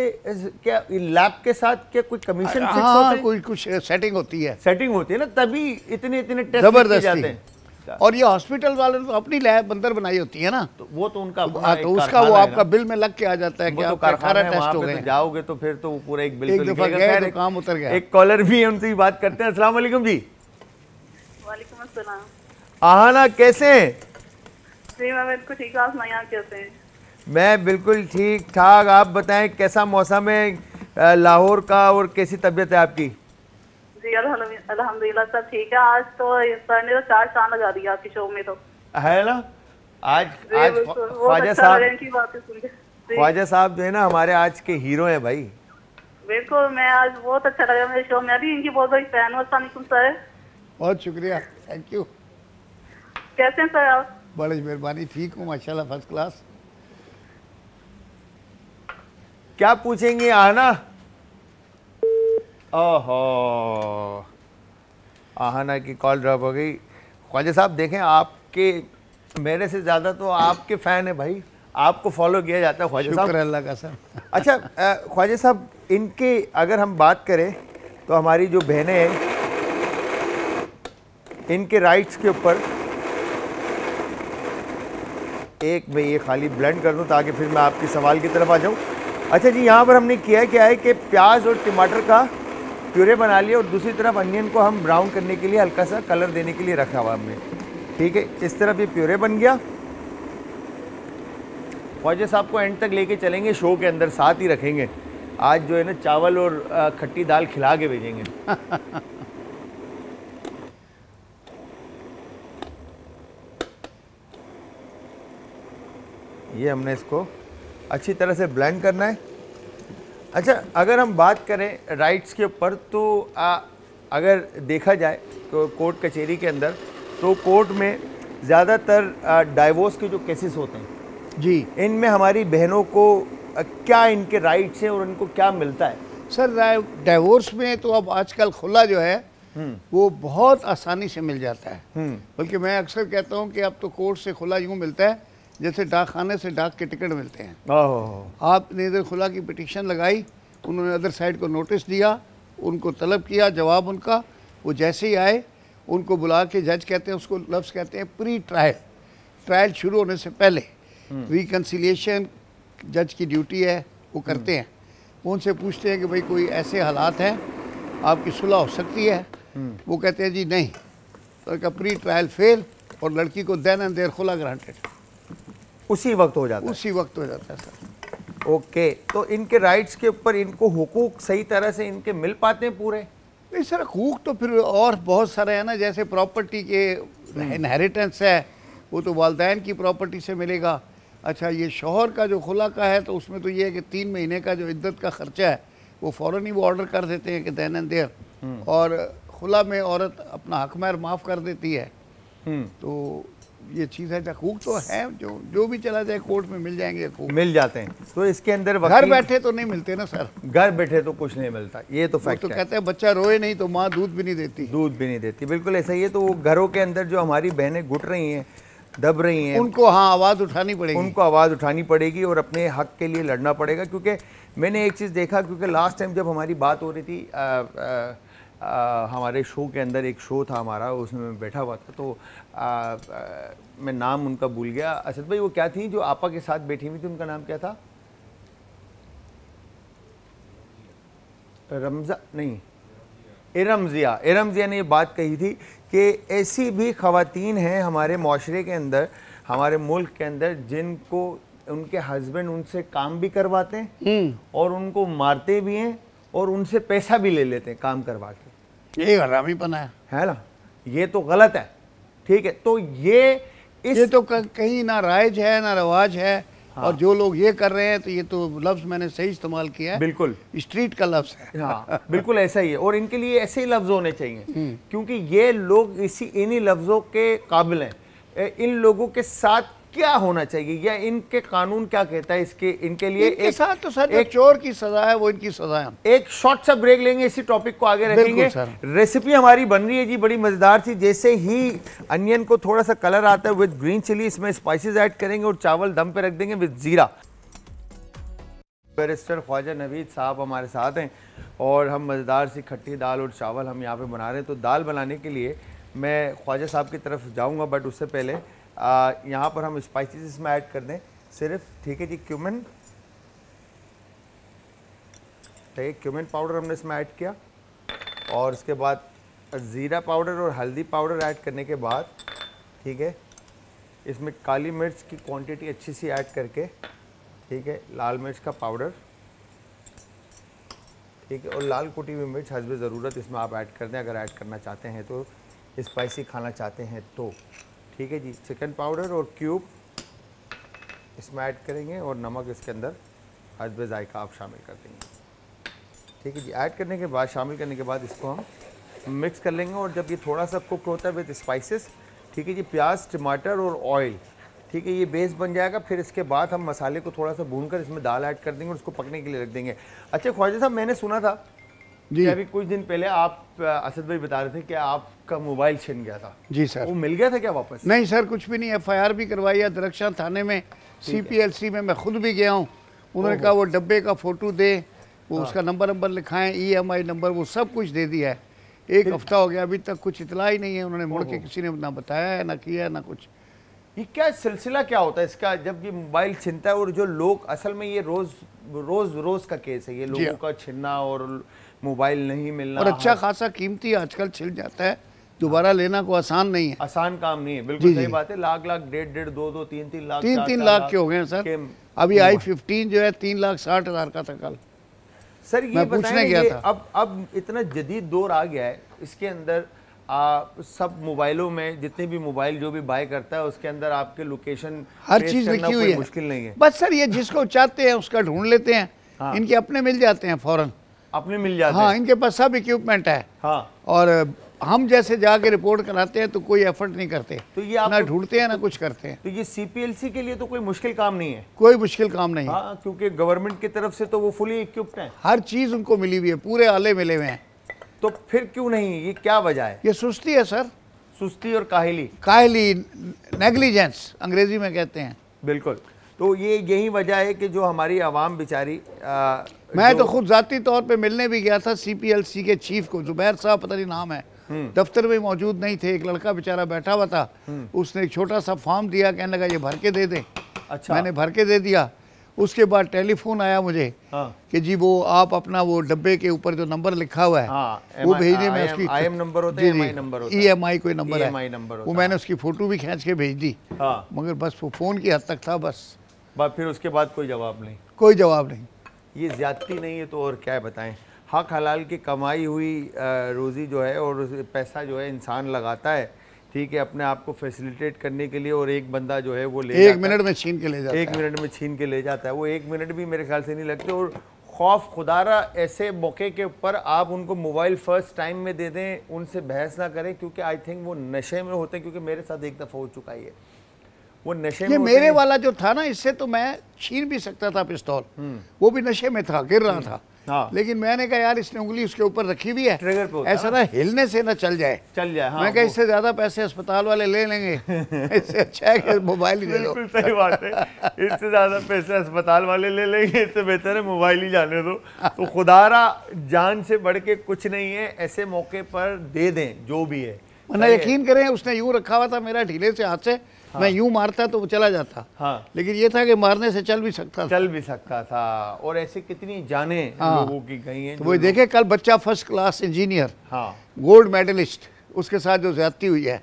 क्या लैब के साथ क्या हाँ, कुछ कमीशन हाँ, कुछ कुछ सेटिंग होती है सेटिंग होती है ना तभी इतने इतने टेस्ट जाते हैं और ये हॉस्पिटल वाले तो अपनी लैब अंदर बनाई होती है ना तो वो तो उनका तो आ, तो उसका वो आपका बिल में लग के आ जाता है कि तो कारखाना टेस्ट हो तो गए जाओगे तो फिर तो वो पूरा एक बिल एक तो दफा गए तो काम उतर गया एक कॉलर भी है उनसे बात करते हैं असला जी वालेकुम आहाना कैसे मैं बिल्कुल ठीक कैसे हैं मैं बिल्कुल ठीक ठाक आप बताएं कैसा मौसम है लाहौर का और कैसी तबीयत है आपकी जी अलहमदिल्ला सब ठीक है आज तो सर ने तो चार चांद लगा दिया आपके शो में तो है ना आज आज तो- ख्वाजा साहब ख्वाजा साहब जो है ना हमारे आज के हीरो हैं भाई बिल्कुल मैं आज बहुत अच्छा लगा मेरे शो में अभी इनकी बहुत बड़ी फैन हूँ असलम सर बहुत शुक्रिया थैंक यू कैसे हैं सर आप बड़ी मेहरबानी ठीक हूँ माशाल्लाह फर्स्ट क्लास क्या पूछेंगे आना ओहो आहाना की कॉल ड्रॉप हो गई ख्वाजा साहब देखें आपके मेरे से ज़्यादा तो आपके फ़ैन है भाई आपको फॉलो किया जाता है ख्वाजा साहब अल्लाह का सर अच्छा ख्वाजा साहब इनके अगर हम बात करें तो हमारी जो बहनें हैं इनके राइट्स के ऊपर एक मैं ये खाली ब्लेंड कर दूं ताकि फिर मैं आपके सवाल की तरफ आ जाऊं अच्छा जी यहाँ पर हमने किया क्या है कि प्याज और टमाटर का प्यूरे बना लिया और दूसरी तरफ अनियन को हम ब्राउन करने के लिए हल्का सा कलर देने के लिए रखा हुआ हमने ठीक है इस तरफ ये प्यूरे बन गया ख्वाजा साहब को एंड तक लेके चलेंगे शो के अंदर साथ ही रखेंगे आज जो है ना चावल और खट्टी दाल खिला के भेजेंगे ये हमने इसको अच्छी तरह से ब्लेंड करना है अच्छा अगर हम बात करें राइट्स के ऊपर तो आ, अगर देखा जाए तो कोर्ट कचहरी के अंदर तो कोर्ट में ज़्यादातर डाइवोर्स के जो केसेस होते हैं जी इनमें हमारी बहनों को आ, क्या इनके राइट्स हैं और इनको क्या मिलता है सर डाइवोर्स में तो अब आजकल खुला जो है हम्म। वो बहुत आसानी से मिल जाता है हम्म। बल्कि मैं अक्सर कहता हूँ कि अब तो कोर्ट से खुला यूँ मिलता है जैसे डाक खाने से डाक के टिकट मिलते हैं आपने इधर खुला की पिटिशन लगाई उन्होंने अदर साइड को नोटिस दिया उनको तलब किया जवाब उनका वो जैसे ही आए उनको बुला के जज कहते हैं उसको लफ्स कहते हैं प्री ट्रायल ट्रायल शुरू होने से पहले रिकनसिलेशन हम्म। जज की ड्यूटी है वो करते हैं वो हम्म। उनसे पूछते हैं कि भाई कोई ऐसे हालात हैं आपकी सुलह हो सकती है हम्म। वो कहते हैं जी नहीं तो प्री ट्रायल फेल और लड़की को देन एंड देयर खुला ग्रांटेड उसी वक्त हो जाता है उसी वक्त हो जाता है सर ओके तो इनके राइट्स के ऊपर इनको हुकूक सही तरह से इनके मिल पाते हैं पूरे नहीं सर हकूक तो फिर और बहुत सारे हैं ना जैसे प्रॉपर्टी के इनहेरिटेंस हम्म। है वो तो वालदेन की प्रॉपर्टी से मिलेगा अच्छा ये शोहर का जो खुला का है तो उसमें तो ये है कि तीन महीने का जो इद्दत का ख़र्चा है वो फ़ौर ही वो ऑर्डर कर देते हैं कि दैन एंड हम्म। और खुला में औरत अपना हकमैर माफ़ कर देती है हम्म। तो ये चीज़ है हकूक तो है जो जो भी चला जाए कोर्ट में मिल जाएंगे मिल जाते हैं तो इसके अंदर घर बैठे तो नहीं मिलते ना सर घर बैठे तो कुछ नहीं मिलता ये तो फैक्ट तो है। कहते हैं बच्चा रोए नहीं तो माँ दूध भी नहीं देती दूध भी नहीं देती बिल्कुल ऐसा ही है तो वो घरों के अंदर जो हमारी बहनें घुट रही हैं दब रही हैं उनको हाँ आवाज़ उठानी पड़ेगी उनको आवाज़ उठानी पड़ेगी और अपने हक के लिए लड़ना पड़ेगा क्योंकि मैंने एक चीज़ देखा क्योंकि लास्ट टाइम जब हमारी बात हो रही थी आ, हमारे शो के अंदर एक शो था हमारा उसमें मैं बैठा हुआ था तो आ, आ, मैं नाम उनका भूल गया असद भाई वो क्या थी जो आपा के साथ बैठी हुई थी उनका नाम क्या था रमजा नहीं एरमजिया एरमजिया ने ये बात कही थी कि ऐसी भी खातन हैं हमारे माशरे के अंदर हमारे मुल्क के अंदर जिनको उनके हस्बैंड उनसे काम भी करवाते हैं हम्म। और उनको मारते भी हैं और उनसे पैसा भी ले लेते हैं काम करवा के ये हरामी है है ना ये तो गलत है ठीक है तो ये इस ये तो कहीं ना राइज है ना रवाज है हाँ। और जो लोग ये कर रहे हैं तो ये तो लफ्ज़ मैंने सही इस्तेमाल किया है बिल्कुल स्ट्रीट का लफ्ज़ है हाँ बिल्कुल ऐसा ही है और इनके लिए ऐसे ही लफ्ज़ होने चाहिए हम्म। क्योंकि ये लोग इसी इन्हीं लफ्ज़ों के काबिल हैं इन लोगों के साथ क्या होना चाहिए या इनके कानून क्या कहता है इसके इनके लिए इनके एक साथ तो सर एक चोर की सजा है वो इनकी सजा है एक शॉर्ट सा ब्रेक लेंगे इसी टॉपिक को आगे रखेंगे रेसिपी हमारी बन रही है जी बड़ी मजेदार सी जैसे ही अनियन को थोड़ा सा कलर आता है विद ग्रीन चिली इसमें स्पाइसेस ऐड करेंगे और चावल दम पे रख देंगे विद जीरा बैरिस्टर ख्वाजा नवीद साहब हमारे साथ हैं और हम मज़ेदार सी खट्टी दाल और चावल हम यहाँ पे बना रहे हैं तो दाल बनाने के लिए मैं ख्वाजा साहब की तरफ जाऊँगा बट उससे पहले यहाँ पर हम स्पाइसेस इसमें ऐड कर दें सिर्फ ठीक है जी क्यूमिन ठीक है क्यूमिन पाउडर हमने इसमें ऐड किया और उसके बाद ज़ीरा पाउडर और हल्दी पाउडर ऐड करने के बाद ठीक है इसमें काली मिर्च की क्वांटिटी अच्छी सी ऐड करके ठीक है लाल मिर्च का पाउडर ठीक है और लाल कुटी हुई मिर्च हसब ज़रूरत इसमें आप ऐड कर दें अगर ऐड करना चाहते हैं तो स्पाइसी खाना चाहते हैं तो ठीक है जी चिकन पाउडर और क्यूब इसमें ऐड करेंगे और नमक इसके अंदर हजब ज़ायका आप शामिल कर देंगे ठीक है जी ऐड करने के बाद शामिल करने के बाद इसको हम मिक्स कर लेंगे और जब ये थोड़ा सा कुक होता है विद स्पाइसेस ठीक है जी प्याज टमाटर और ऑयल ठीक है ये बेस बन जाएगा फिर इसके बाद हम मसाले को थोड़ा सा भून कर इसमें दाल ऐड कर देंगे और उसको पकने के लिए रख देंगे अच्छा ख्वाजा साहब मैंने सुना था जी अभी कुछ दिन पहले आप असद भाई बता रहे थे कि आपका मोबाइल छिन गया था जी सर वो मिल गया था क्या वापस नहीं सर कुछ भी नहीं आर भी करवाई है दरक्षा थाने में सी में मैं खुद भी गया हूँ उन्होंने कहा वो डब्बे का फ़ोटो दे वो हाँ। उसका नंबर नंबर लिखाएं ईएमआई नंबर वो सब कुछ दे दिया है एक हफ्ता हो गया अभी तक कुछ इतला ही नहीं है उन्होंने मुड़ के किसी ने ना बताया है ना किया है ना कुछ ये क्या सिलसिला क्या होता है इसका जब ये मोबाइल छिनता है और जो लोग असल में ये रोज रोज रोज का केस है ये लोगों का छिनना और मोबाइल नहीं मिलना और अच्छा हाँ। खासा कीमती आजकल छिल जाता है दोबारा लेना को आसान नहीं है आसान काम नहीं है बिल्कुल सही बात है लाख लाख डेढ़ डेढ़ दो दो तीन तीन लाख तीन तीन लाख के हो गए सर अभी आई फिफ्टीन जो है तीन लाख साठ हजार का था कल सर ये पूछने गया था अब अब इतना जदीद दौर आ गया है इसके अंदर आ, सब मोबाइलों में जितने भी मोबाइल जो भी बाय करता है उसके अंदर आपके लोकेशन हर चीज लिखी हुई है मुश्किल नहीं है बस सर ये जिसको चाहते हैं उसका ढूंढ लेते हैं हाँ। इनके अपने मिल जाते हैं फौरन अपने मिल जाते हाँ इनके पास सब इक्विपमेंट है हाँ और हम जैसे जाके रिपोर्ट कराते हैं तो कोई एफर्ट नहीं करते तो ये आप ना ढूंढते हैं ना कुछ करते हैं तो ये सीपीएलसी के लिए तो कोई मुश्किल काम नहीं है कोई मुश्किल काम नहीं हाँ, क्योंकि गवर्नमेंट की तरफ से तो वो फुली इक्विप्ड है हर चीज़ उनको मिली हुई है पूरे आले मिले हुए हैं तो फिर क्यों नहीं ये क्या वजह है ये सुस्ती है सर सुस्ती और काहली काहली नेग्लिजेंस अंग्रेजी में कहते हैं बिल्कुल तो ये यही वजह है कि जो हमारी आवाम बेचारी मैं तो खुद जाती तौर पे मिलने भी गया था सीपीएलसी के चीफ को जुबैर साहब पता नहीं नाम है हम्म। दफ्तर में मौजूद नहीं थे एक लड़का बेचारा बैठा हुआ था हम्म। उसने एक छोटा सा फॉर्म दिया कहने लगा ये भर के दे दें अच्छा मैंने भर के दे दिया उसके बाद टेलीफोन आया मुझे हाँ। कि जी वो आप अपना वो डब्बे के ऊपर जो नंबर लिखा हुआ है हाँ, वो भेजने में हाँ, उसकी आई एम नंबर होता e है नंबर ई एम आई कोई नंबर है नंबर वो मैंने उसकी फ़ोटो भी खींच के भेज दी हाँ। मगर बस वो फ़ोन की हद तक था बस फिर उसके बाद कोई जवाब नहीं कोई जवाब नहीं ये ज़्यादती नहीं है तो और क्या बताएं हक हलाल की कमाई हुई रोज़ी जो है और पैसा जो है इंसान लगाता है ठीक है अपने आप को फैसिलिटेट करने के लिए और एक बंदा जो है वो ले एक मिनट में छीन के ले जाता एक है एक मिनट में छीन के ले जाता है वो एक मिनट भी मेरे ख्याल से नहीं लगते और खौफ खुदारा ऐसे मौके के ऊपर आप उनको मोबाइल फर्स्ट टाइम में दे दें उनसे बहस ना करें क्योंकि आई थिंक वो नशे में होते हैं क्योंकि मेरे साथ एक दफ़ा हो चुका ही है वो नशे ये मेरे वाला जो था ना इससे तो मैं छीन भी सकता था पिस्तौल हम्म। वो भी नशे में था गिर रहा हम्म। था हाँ। लेकिन मैंने कहा यार इसने उंगली उसके ऊपर रखी हुई है ट्रिगर पे ऐसा ना हिलने से ना चल जाए चल जाए हाँ, मैं कहा इससे ज्यादा पैसे अस्पताल वाले ले लेंगे इससे अच्छा है कि मोबाइल ही ले लो सही बात है इससे ज्यादा पैसे अस्पताल वाले ले लेंगे इससे बेहतर है मोबाइल ही जाने दो तो खुदारा जान से बढ़ के कुछ नहीं है ऐसे मौके पर दे दें जो भी है वरना यकीन करें उसने यूं रखा हुआ था मेरा ढीले से हाथ से हाँ। मैं यूं मारता तो वो चला जाता हाँ। लेकिन ये था कि मारने से चल भी सकता था चल भी सकता था और ऐसे कितनी जाने हाँ। लोगों की गई हैं तो वो देखे कल बच्चा फर्स्ट क्लास इंजीनियर हाँ। गोल्ड मेडलिस्ट उसके साथ जो ज्यादती हुई है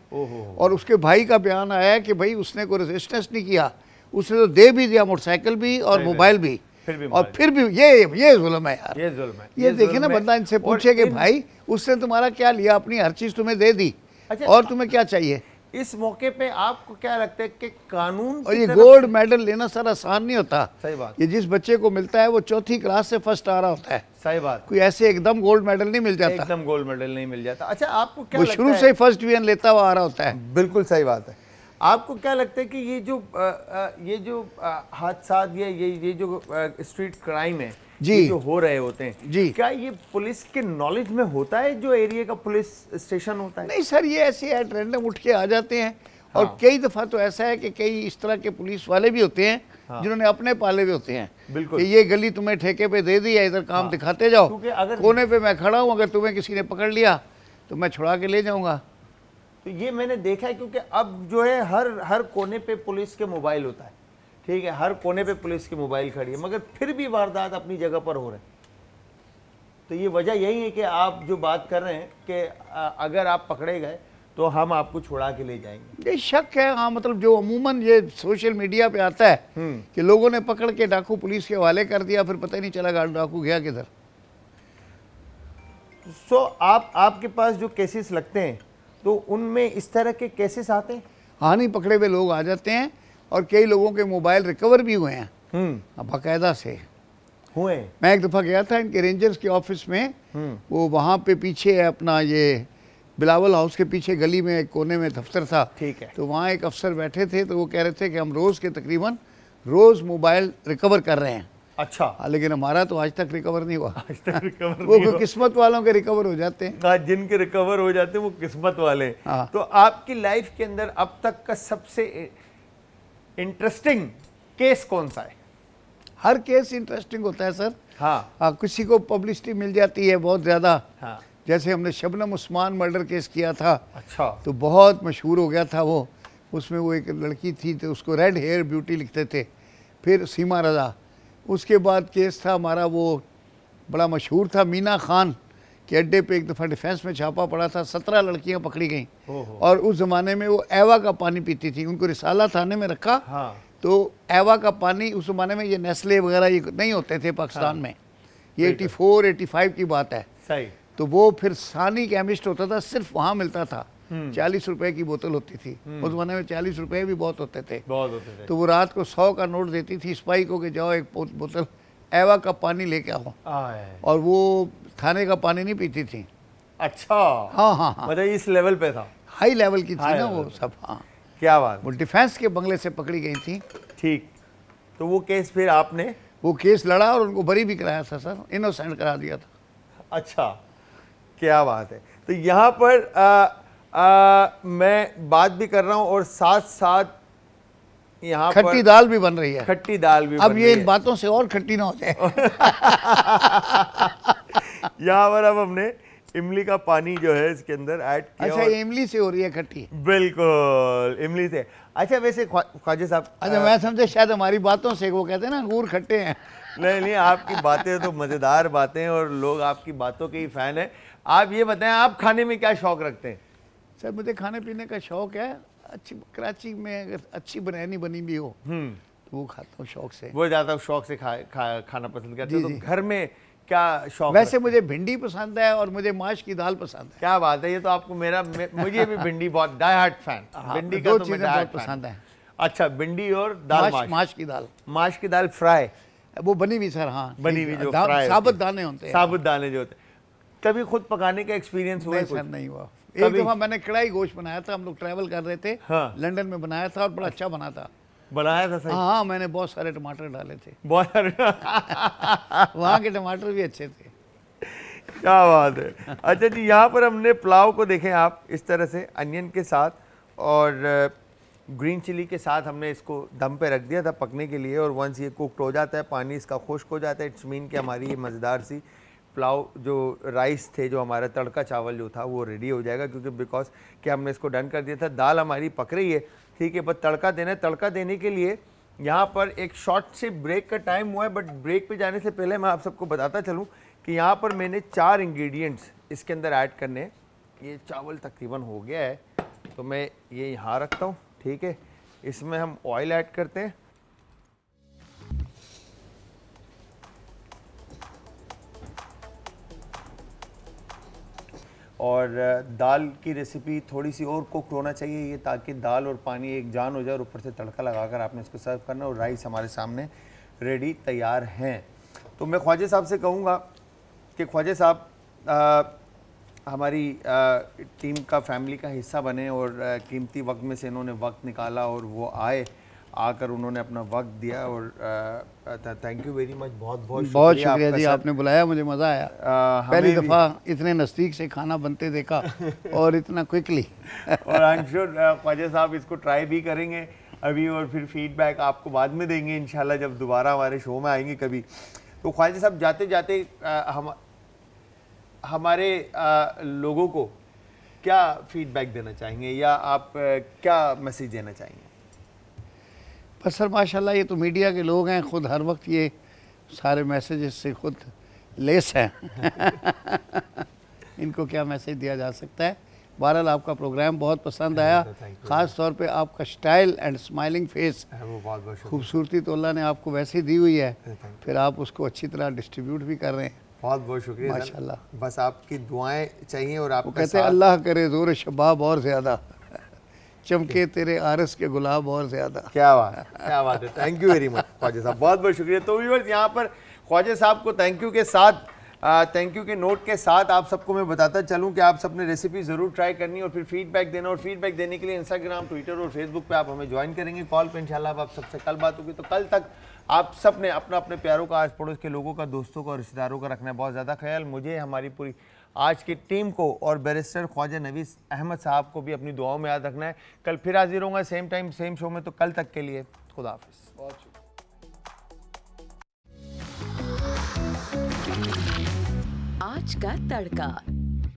और उसके भाई का बयान आया कि भाई उसने कोई रेजिस्टेंस नहीं किया उसने तो दे भी दिया मोटरसाइकिल भी और मोबाइल भी भी और फिर भी ये ये जुलम है यार ये जुलम है ये, ये देखे ना बंदा इनसे पूछे कि भाई उसने तुम्हारा क्या लिया अपनी हर चीज़ तुम्हें दे दी अच्छा और तुम्हें क्या चाहिए इस मौके पे आपको क्या लगता है कि कानून और ये गोल्ड मेडल लेना सर आसान नहीं होता सही बात ये जिस बच्चे को मिलता है वो चौथी क्लास से फर्स्ट आ रहा होता है सही बात कोई ऐसे एकदम गोल्ड मेडल नहीं मिल जाता एकदम गोल्ड मेडल नहीं मिल जाता अच्छा आपको क्या वो शुरू से फर्स्ट डिवीजन लेता हुआ आ रहा होता है बिल्कुल सही बात है आपको क्या लगता है कि ये जो आ, आ, ये जो हादसा ये ये जो स्ट्रीट क्राइम है जी जो हो रहे होते हैं जी क्या ये पुलिस के नॉलेज में होता है जो एरिया का पुलिस स्टेशन होता है नहीं सर ये ऐसे एट रैंडम उठ के आ जाते हैं हाँ। और कई दफ़ा तो ऐसा है कि कई इस तरह के पुलिस वाले भी होते हैं हाँ। जिन्होंने अपने पाले हुए होते हैं बिल्कुल कि ये गली तुम्हें ठेके पे दे दी है इधर काम हाँ। दिखाते जाओ अगर कोने पे मैं खड़ा हूँ अगर तुम्हें किसी ने पकड़ लिया तो मैं छुड़ा के ले जाऊंगा तो ये मैंने देखा है क्योंकि अब जो है हर हर कोने पे पुलिस के मोबाइल होता है ठीक है हर कोने पे पुलिस की मोबाइल खड़ी है मगर फिर भी वारदात अपनी जगह पर हो रहे हैं तो ये वजह यही है कि आप जो बात कर रहे हैं कि अगर आप पकड़े गए तो हम आपको छुड़ा के ले जाएंगे ये शक है हाँ मतलब जो अमूमन ये सोशल मीडिया पे आता है हम्म। कि लोगों ने पकड़ के डाकू पुलिस के हवाले कर दिया फिर पता ही नहीं चला डाकू गया किधर सो आप आपके पास जो केसेस लगते हैं तो उनमें इस तरह के केसेस आते हैं हाँ नहीं पकड़े हुए लोग आ जाते हैं और कई लोगों के मोबाइल रिकवर भी हुए हैं हम्म। बाकायदा से हुए मैं एक दफ़ा गया था इनके रेंजर्स के ऑफिस में हम्म। वो वहाँ पे पीछे अपना ये बिलावल हाउस के पीछे गली में एक कोने में दफ्तर था ठीक है तो वहाँ एक अफसर बैठे थे तो वो कह रहे थे कि हम रोज़ के तकरीबन रोज़ मोबाइल रिकवर कर रहे हैं अच्छा हाँ, लेकिन हमारा तो आज तक रिकवर नहीं हुआ आज तक रिकवर वो नहीं किस्मत वालों के रिकवर हो जाते हैं हाँ, जिनके रिकवर हो जाते हैं वो किस्मत वाले हाँ। तो आपकी लाइफ के अंदर अब तक का सबसे इंटरेस्टिंग केस कौन सा है हर केस इंटरेस्टिंग होता है सर हाँ आ, किसी को पब्लिसिटी मिल जाती है बहुत ज़्यादा हाँ जैसे हमने शबनम उस्मान मर्डर केस किया था अच्छा तो बहुत मशहूर हो गया था वो उसमें वो एक लड़की थी तो उसको रेड हेयर ब्यूटी लिखते थे फिर सीमा रजा उसके बाद केस था हमारा वो बड़ा मशहूर था मीना खान के अड्डे पे एक दफ़ा डिफेंस में छापा पड़ा था सत्रह लड़कियां पकड़ी गई और उस ज़माने में वो एवा का पानी पीती थी उनको रिसाला थाने में रखा हाँ। तो एवा का पानी उस ज़माने में ये नेस्ले वगैरह ये नहीं होते थे पाकिस्तान हाँ। में ये एटी फोर एटी फाइव की बात है सही तो वो फिर सानी केमिस्ट होता था सिर्फ वहाँ मिलता था हम्म। चालीस रुपए की बोतल होती थी हम्म। उस जमाने में चालीस रुपए भी बहुत होते थे बहुत होते थे तो वो रात को सौ का नोट देती थी स्पाई को कि जाओ एक बोतल एवा का पानी लेके आओ और वो खाने का पानी नहीं पीती थी अच्छा हाँ हाँ हाँ मतलब इस लेवल पे था हाई लेवल की थी ना वो सब हाँ क्या बात वो डिफेंस के बंगले से पकड़ी गई थी ठीक तो वो केस फिर आपने वो केस लड़ा और उनको बरी भी कराया था सर इनोसेंट करा दिया था अच्छा क्या बात है तो यहाँ पर आ, आ, मैं बात भी कर रहा हूँ और साथ साथ यहाँ खट्टी दाल भी बन रही है खट्टी दाल भी अब ये इन बातों से और खट्टी ना हो जाए यहाँ पर अब हमने इमली का पानी जो है इसके अंदर ऐड किया अच्छा इमली से हो रही है खट्टी बिल्कुल इमली से अच्छा वैसे ख्वाजा साहब अच्छा मैं समझे शायद हमारी बातों से वो कहते हैं ना अंगूर खट्टे हैं नहीं नहीं आपकी बातें तो मज़ेदार बातें और लोग आपकी बातों के ही फ़ैन है आप ये बताएं आप खाने में क्या शौक़ रखते हैं सर मुझे खाने पीने का शौक़ है अच्छी कराची में अगर अच्छी बनैनी बनी भी हो हम्म। तो वो खाता हूँ शौक से वो ज़्यादा शौक से खा, खा खाना पसंद करते हैं तो घर में क्या शौक वैसे मुझे भिंडी पसंद है और मुझे माश की दाल पसंद है क्या बात है ये तो आपको मेरा मुझे भी भिंडी बहुत डाई हार्ट फैन भिंडी का तो मैं पसंद है अच्छा भिंडी और दाल माश, माश की दाल माश की दाल फ्राई वो बनी हुई सर हाँ बनी हुई जो साबुत दाने होते हैं साबुत दाने जो होते हैं कभी खुद पकाने का एक्सपीरियंस हुआ सर नहीं हुआ एक दफा मैंने कड़ाई गोश्त बनाया था हम लोग ट्रैवल कर रहे थे हाँ। लंदन में बनाया था और बड़ा अच्छा।, अच्छा बना था बनाया था सही हाँ मैंने बहुत सारे टमाटर डाले थे बहुत सारे वहाँ के टमाटर भी अच्छे थे क्या बात है अच्छा जी यहाँ पर हमने पुलाव को देखें आप इस तरह से अनियन के साथ और ग्रीन चिली के साथ हमने इसको दम पे रख दिया था पकने के लिए और वंस ये कुकड हो जाता है पानी इसका खुश्क हो जाता है इट्स मीन कि हमारी ये मज़ेदार सी पुलाव जो राइस थे जो हमारा तड़का चावल जो था वो रेडी हो जाएगा क्योंकि बिकॉज कि हमने इसको डन कर दिया था दाल हमारी पक रही है ठीक है बस तड़का देना है तड़का देने के लिए यहाँ पर एक शॉर्ट से ब्रेक का टाइम हुआ है बट ब्रेक पे जाने से पहले मैं आप सबको बताता चलूँ कि यहाँ पर मैंने चार इंग्रेडिएंट्स इसके अंदर ऐड करने हैं ये चावल तकरीबन हो गया है तो मैं ये यहाँ रखता हूँ ठीक है इसमें हम ऑयल ऐड करते हैं और दाल की रेसिपी थोड़ी सी और कुक होना चाहिए ये ताकि दाल और पानी एक जान हो जाए और ऊपर से तड़का लगाकर आपने इसको सर्व करना और राइस हमारे सामने रेडी तैयार हैं तो मैं ख्वाजा साहब से कहूँगा कि ख्वाजा साहब हमारी आ, टीम का फैमिली का हिस्सा बने और कीमती वक्त में से इन्होंने वक्त निकाला और वो आए आकर उन्होंने अपना वक्त दिया और थैंक यू वेरी मच बहुत बहुत बहुत शुक्रिया जी आपने बुलाया मुझे मज़ा आया आ, पहली दफ़ा इतने नज़दीक से खाना बनते देखा और इतना क्विकली और आई एम श्योर ख्वाजा साहब इसको ट्राई भी करेंगे अभी और फिर फीडबैक आपको बाद में देंगे इन जब दोबारा हमारे शो में आएंगे कभी तो ख्वाजा साहब जाते जाते हम हमारे लोगों को क्या फीडबैक देना चाहेंगे या आप क्या मैसेज देना चाहेंगे पर सर माशाल्लाह ये तो मीडिया के लोग हैं खुद हर वक्त ये सारे मैसेजेस से खुद लेस हैं इनको क्या मैसेज दिया जा सकता है बहरहाल आपका प्रोग्राम बहुत पसंद आया ख़ास तौर पे आपका स्टाइल एंड स्माइलिंग फेस खूबसूरती तो अल्लाह ने आपको ही दी हुई है फिर आप उसको अच्छी तरह डिस्ट्रीब्यूट भी कर रहे हैं बहुत बहुत शुक्रिया माशाल्लाह बस आपकी दुआएं चाहिए और आप कहते हैं अल्लाह करे जोर शबाब और ज़्यादा चमके तेरे आरस के गुलाब और ज़्यादा क्या बात क्या बात है thank you very much Khwaja Sahab बहुत बहुत शुक्रिया तो व्यूवर्स यहाँ पर ख्वाजा साहब को थैंक यू के साथ थैंक यू के नोट के साथ आप सबको मैं बताता चलूं कि आप सबने रेसिपी ज़रूर ट्राई करनी और फिर फीडबैक देना और फीडबैक देने के लिए इंस्टाग्राम ट्विटर और फेसबुक पे आप हमें ज्वाइन करेंगे कॉल पे इंशाल्लाह आप सबसे कल बात होगी तो कल तक आप सब ने अपना अपने प्यारों का आस पड़ोस के लोगों का दोस्तों का रिश्तेदारों का रखना है बहुत ज़्यादा ख्याल मुझे हमारी पूरी आज की टीम को और बैरिस्टर ख्वाजा नवीस अहमद साहब को भी अपनी दुआओं में याद रखना है कल फिर हाजिर होंगे सेम टाइम सेम शो में तो कल तक के लिए खुदाफिज बहुत शुक्रिया आज का तड़का